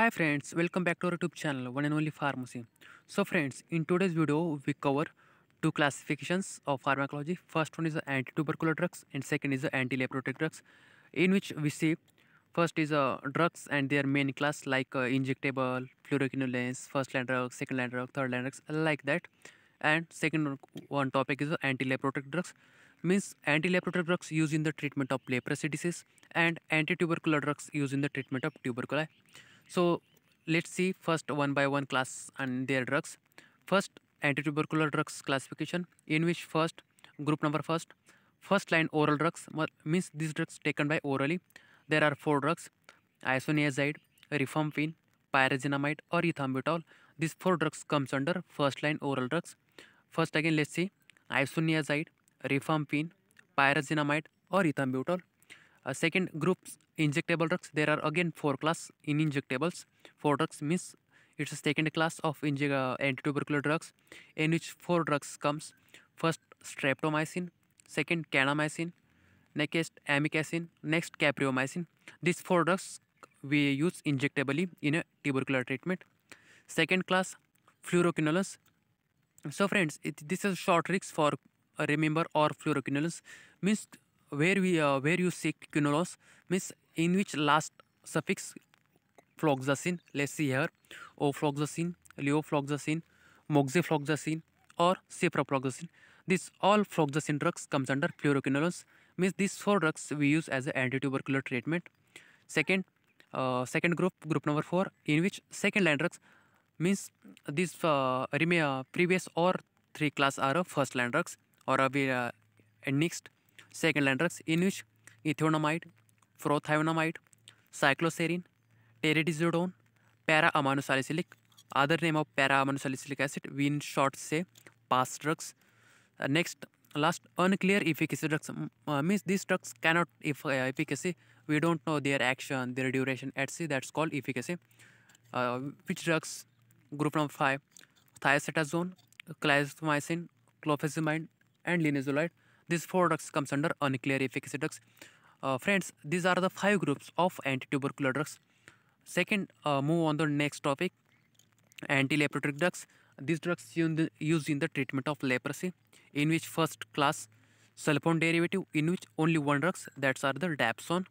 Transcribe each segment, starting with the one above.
Hi friends, welcome back to our YouTube channel One and Only Pharmacy. So friends, in today's video we cover two classifications of pharmacology. First one is the anti-tubercular drugs and second is the anti-leprotic drugs in which we see first is uh, drugs and their main class like uh, injectable, fluoroquinolones, first line drugs, second line drugs, third line drugs like that. And second one topic is anti-leprotic drugs means anti-leprotic drugs used in the treatment of leprosy disease and anti-tubercular drugs used in the treatment of tuberculosis so let's see first one by one class and their drugs. First antitubercular drugs classification in which first group number first first line oral drugs means these drugs taken by orally. There are four drugs isoniazide, rifampin, pyrazinamide or ethambutol. These four drugs comes under first line oral drugs. First again let's see isoniazide, rifampin, pyrazinamide or ethambutol. Uh, second groups injectable drugs there are again four class in injectables four drugs means it's a second class of inje- uh, anti-tubercular drugs in which four drugs comes first streptomycin second canamycin next amikacin next capriomycin these four drugs we use injectably in a tubercular treatment second class fluoroquinolones so friends it, this is short tricks for uh, remember or fluoroquinolones means where we uh, where you see quinolos means in which last suffix floxacin let's see here ofloxacin leofloxacin moxifloxacin or ciprofloxacin this all floxacin drugs comes under fluoroquinolones means these four drugs we use as an antitubercular treatment second uh, second group group number 4 in which second line drugs means these uh, uh, previous or three class are first line drugs or a uh, next second line drugs in which ethionamide prothionamide cycloserine terizidone para aminosalicylic other name of para aminosalicylic acid in short say PAS drugs next last unclear efficacy drugs means this drugs cannot if efficacy we don't know their action their duration etc that's called efficacy which drugs group number five thiacetazone clarithromycin clofazimine and linezolid These four drugs comes under unclear efficacy drugs. Uh, friends, these are the five groups of anti-tubercular drugs. Second, uh, move on the next topic, anti-leprotic drugs. These drugs used in the treatment of leprosy, in which first class sulfone derivative, in which only one drugs, that's are the dapsone.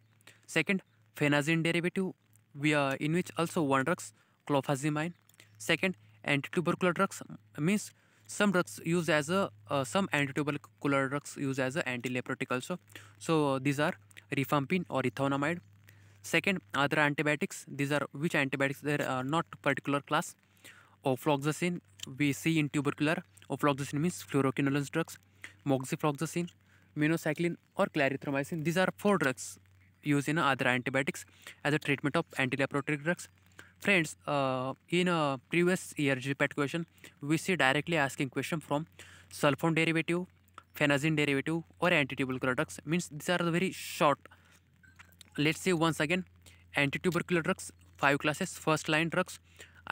Second, phenazine derivative, we are in which also one drugs, clofazimine. Second, anti-tubercular drugs means some drugs used as a uh, some antitubercular drugs used as a antileprotic also so these are rifampin or ethonamide second other antibiotics these are which antibiotics There are not particular class ofloxacin we see in tubercular ofloxacin means fluoroquinolones drugs moxifloxacin minocycline or clarithromycin these are four drugs used in other antibiotics as a treatment of antileprotic drugs friends in previous year G PAT question we see directly asking question from sulfone derivative phenazine derivative और anti antitubercular drugs means this are the very short let's see once again antitubercular drugs five classes first line drugs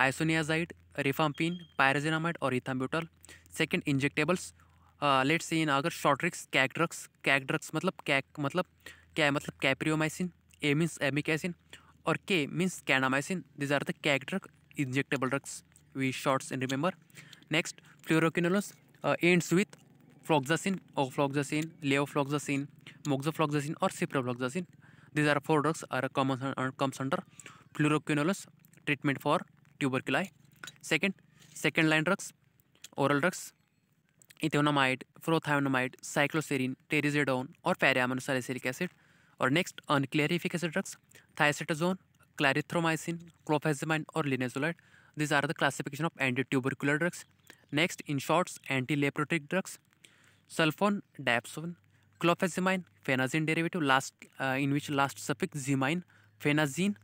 isoniazid rifampin pyrazinamide और ethambutol second injectables let's see in अगर short drugs KAC drugs KAC drugs मतलब KAC मतलब क्या मतलब capreomycin एमिस amikacin or K means kanamycin. These are the CAG drug, injectable drugs we shorts and remember. Next, fluoroquinolones uh, ends with floxacin, ofloxacin, leofloxacin, moxofloxacin or ciprofloxacin. These are four drugs are common uh, comes under fluoroquinolones treatment for tuberculosis. Second, second line drugs, oral drugs, ethionamide prothionamide cycloserine terizidone और para amino salicylic acid Or next on clarification drugs, thiacetazone, clarithromycin, clofazimine or linezolid. These are the classification of anti-tubercular drugs. Next in short, anti-leprotic drugs, sulfone, diapsone, clofazimine, phenazine derivative, last uh, in which last suffix zimine, phenazine,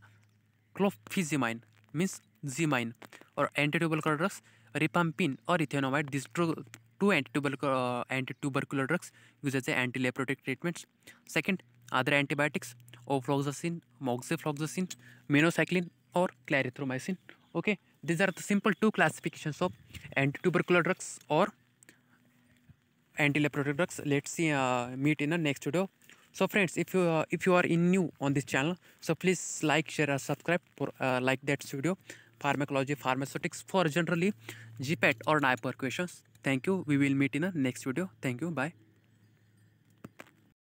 clofazimine means zimine or antitubercular drugs, rifampin or ethianomide. These two, two antitubercular, uh, antitubercular drugs used as anti-leprotic treatments. Second, other antibiotics ofloxacin moxifloxacin minocycline और clarithromycin okay these are the simple two classifications of antitubercular drugs or antileprotic drugs let's see uh, meet in the next video so friends if you uh, if you are in new on this channel so please like share and subscribe for uh, like that video pharmacology pharmaceutics for generally gpet or niper questions thank you we will meet in the next video thank you bye